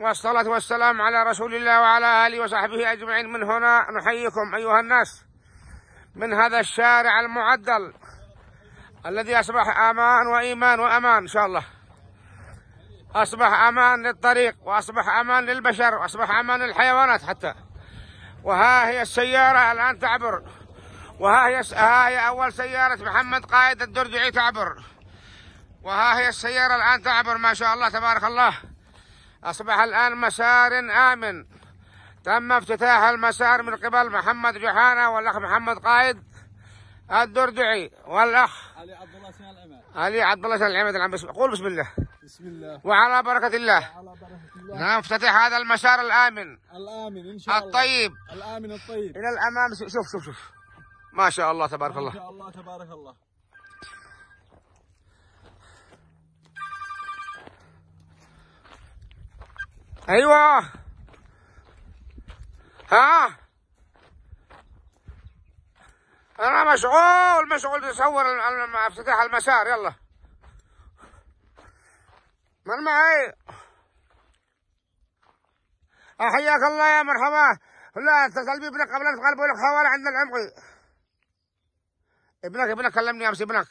والصلاة والسلام على رسول الله وعلى آله وصحبه أجمعين من هنا نحييكم أيها الناس من هذا الشارع المعدل الذي أصبح أمان وإيمان وأمان إن شاء الله أصبح أمان للطريق وأصبح أمان للبشر وأصبح أمان للحيوانات حتى وها هي السيارة الآن تعبر وها هي, ها هي أول سيارة محمد قائد الدرجعي تعبر وها هي السيارة الآن تعبر ما شاء الله تبارك الله أصبح الآن مسار آمن تم افتتاح المسار من قبل محمد جحانة والأخ محمد قائد الدردعي والأخ علي عبد الله سنة العماد علي عبد الله سنة العماد قول بسم الله بسم الله وعلى بركة الله وعلى بركة الله نعم افتتح هذا المسار الآمن الآمن إن شاء الله الطيب الآمن الطيب إلى الأمام شوف شوف شوف ما شاء الله تبارك الله ما شاء الله تبارك الله ايوه ها انا مشغول مشغول بصور افتتاح المسار يلا من معي احياك آه، الله يا مرحبا لا قلبي ابنك قبل ان تقلبوا لك حوالي عند العمقي ابنك ابنك كلمني امس ابنك